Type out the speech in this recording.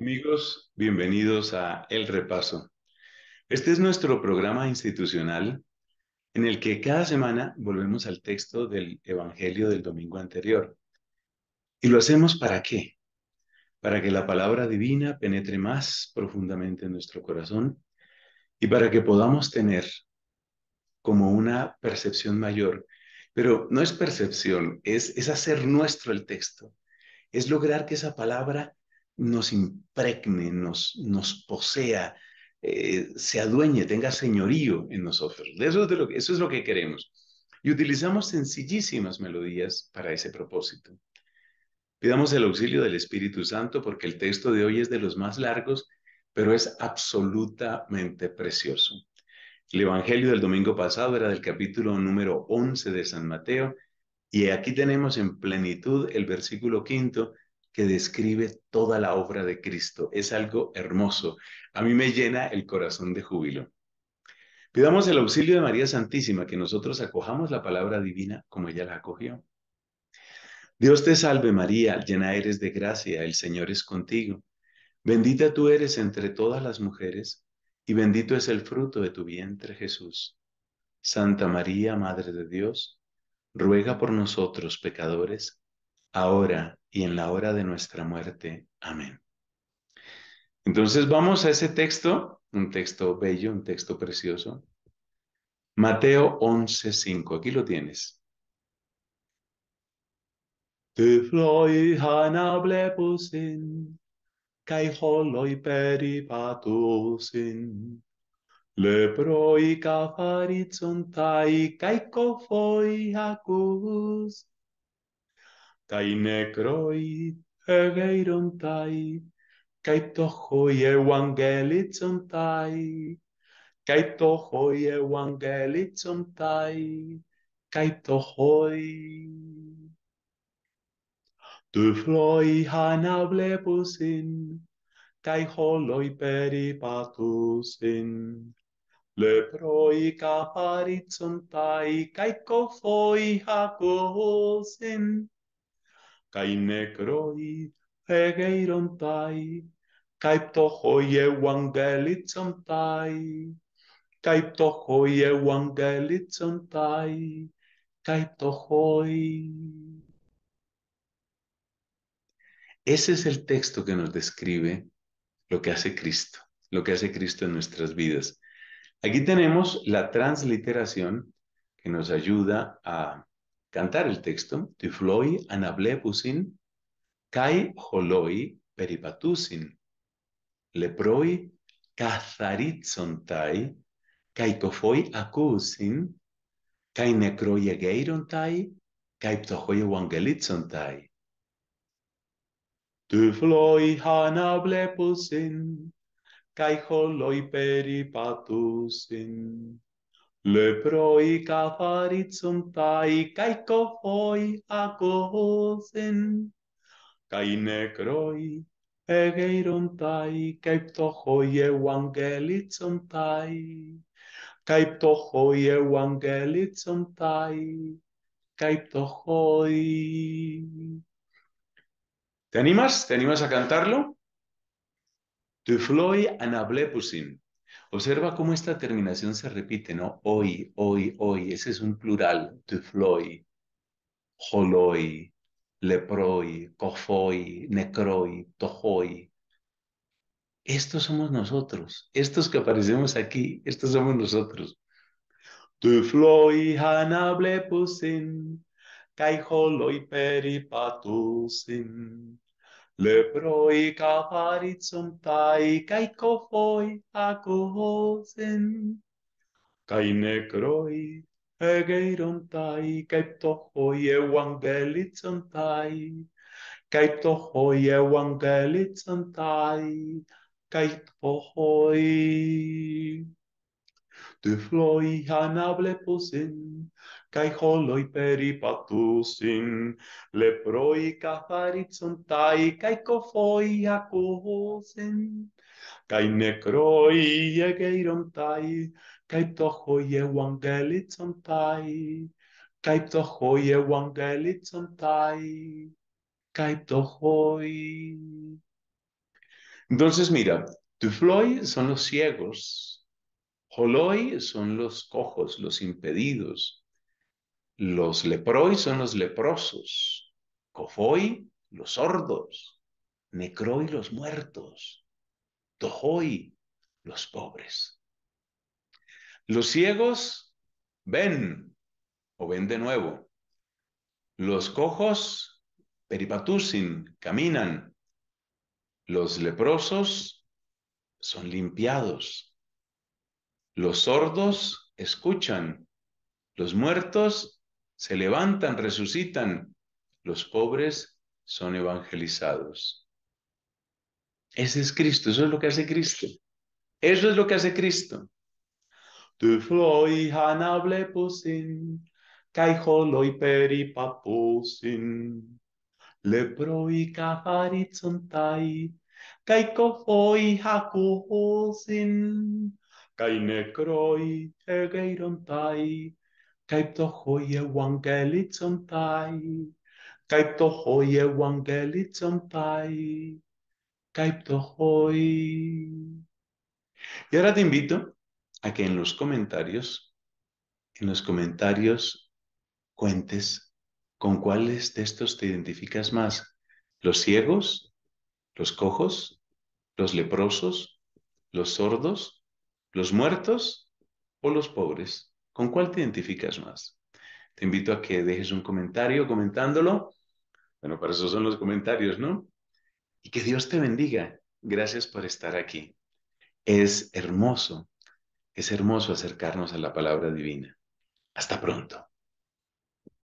Amigos, bienvenidos a El Repaso. Este es nuestro programa institucional en el que cada semana volvemos al texto del Evangelio del domingo anterior. ¿Y lo hacemos para qué? Para que la palabra divina penetre más profundamente en nuestro corazón y para que podamos tener como una percepción mayor. Pero no es percepción, es, es hacer nuestro el texto, es lograr que esa palabra nos impregne, nos, nos posea, eh, se adueñe, tenga señorío en nosotros. Eso lo, eso es lo que queremos. Y utilizamos sencillísimas melodías para ese propósito. Pidamos el auxilio del Espíritu Santo porque el texto de hoy es de los más largos, pero es absolutamente precioso. El Evangelio del domingo pasado era del capítulo número 11 de San Mateo y aquí tenemos en plenitud el versículo quinto que describe toda la obra de Cristo. Es algo hermoso. A mí me llena el corazón de júbilo. Pidamos el auxilio de María Santísima, que nosotros acojamos la palabra divina como ella la acogió. Dios te salve María, llena eres de gracia, el Señor es contigo. Bendita tú eres entre todas las mujeres, y bendito es el fruto de tu vientre Jesús. Santa María, Madre de Dios, ruega por nosotros pecadores, ahora y en la hora de nuestra muerte. Amén. Entonces vamos a ese texto, un texto bello, un texto precioso. Mateo 11:5, aquí lo tienes. Du peripatusin, tai cofoi Κάι νεκρόι, εγέιρονται, τάι. Κάι τοχόι, εγγέλι, τσόν τάι. Κάι τοχόι, εγγέλι, Κάι τοχόι. Του φλόι, χάνα, Κάι χόλοι, περιπατούσιν, Λεπρόι, καπαρί, Κάι κοφόι, Ese es el texto que nos describe lo que hace Cristo, lo que hace Cristo en nuestras vidas. Aquí tenemos la transliteración que nos ayuda a cantar el texto, tifloi anablepusin, kai holoi peripatusin, leproi katharitsontai, kai kofoi akusin, kai nekroi egeirontai, kai ptohoi evangelitsontai. Tifloi anablepusin, kai holoi peripatusin, Λεπρόι καθαρίτσον τάι καί κοχόι ακόθεν, καί νεκρόι εγείρουν τάι καί πτωχόι ευαγγελίτσουν τάι, καί πτωχόι ευαγγελίτσουν τάι, καί πτωχόι. ¿Te animas? ¿Te animas a cantarlo? Tu floi anablépousin. Observa cómo esta terminación se repite, ¿no? Hoy, hoy, hoy. Ese es un plural. Tufloi, holoi, leproi, cofoi, necroi, TOHOI. Estos somos nosotros. Estos que aparecemos aquí, estos somos nosotros. Tufloi hanable pusin, kai holoi peripatusin. Leproi caparitzum tai kai kofoi akohosen. Kai necroi egeiron tai kai tohoi evangelitzum tai. Kai tohoi evangelitzum tai. Kai tohoi. «Του φλοι αναβλεπούσιν, καί χόλοι περιπατούσιν, λεπρόι καθαρίτσον τάι, καί κοφόι ακούσιν, καί νεκρόι εγείρον τάι, καί τοχοί ευαγγέλιτσον τάι, καί τοχοί ευαγγέλιτσον τάι, καί πτωχόι. Entonces, mira, φλοι son los ciegos, Holoi son los cojos, los impedidos. Los leproi son los leprosos. Cofoi, los sordos. Necroi, los muertos. Tohoi, los pobres. Los ciegos ven o ven de nuevo. Los cojos peripatusin, caminan. Los leprosos son limpiados. Los sordos escuchan, los muertos se levantan, resucitan, los pobres son evangelizados. Ese es Cristo, eso es lo que hace Cristo. Eso es lo que hace Cristo kai ne kroi e geiron tai, kai to hoi evangelizon tai, kai to hoi evangelizon tai, kai to hoi. Y ahora te invito a que en los comentarios, en los comentarios cuentes con cuáles de estos te identificas más, los ciegos, los cojos, los leprosos, los sordos, ¿Los muertos o los pobres? ¿Con cuál te identificas más? Te invito a que dejes un comentario comentándolo. Bueno, para eso son los comentarios, ¿no? Y que Dios te bendiga. Gracias por estar aquí. Es hermoso, es hermoso acercarnos a la palabra divina. Hasta pronto.